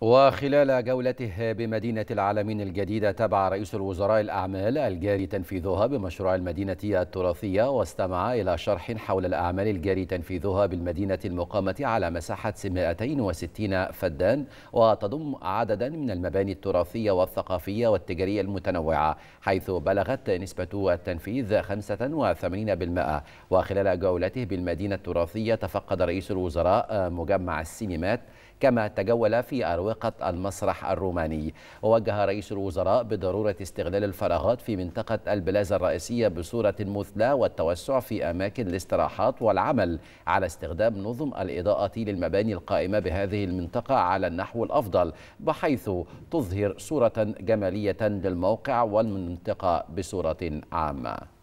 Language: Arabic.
وخلال جولته بمدينة العالمين الجديدة تابع رئيس الوزراء الأعمال الجاري تنفيذها بمشروع المدينة التراثية واستمع إلى شرح حول الأعمال الجاري تنفيذها بالمدينة المقامة على مساحة 260 فدان وتضم عددا من المباني التراثية والثقافية والتجارية المتنوعة حيث بلغت نسبة التنفيذ 85% وخلال جولته بالمدينة التراثية تفقد رئيس الوزراء مجمع السينمات كما تجول في أروع زوقة المسرح الروماني ووجه رئيس الوزراء بضرورة استغلال الفراغات في منطقة البلازة الرئيسية بصورة مثلى والتوسع في أماكن الاستراحات والعمل على استخدام نظم الإضاءة للمباني القائمة بهذه المنطقة على النحو الأفضل بحيث تظهر صورة جمالية للموقع والمنطقة بصورة عامة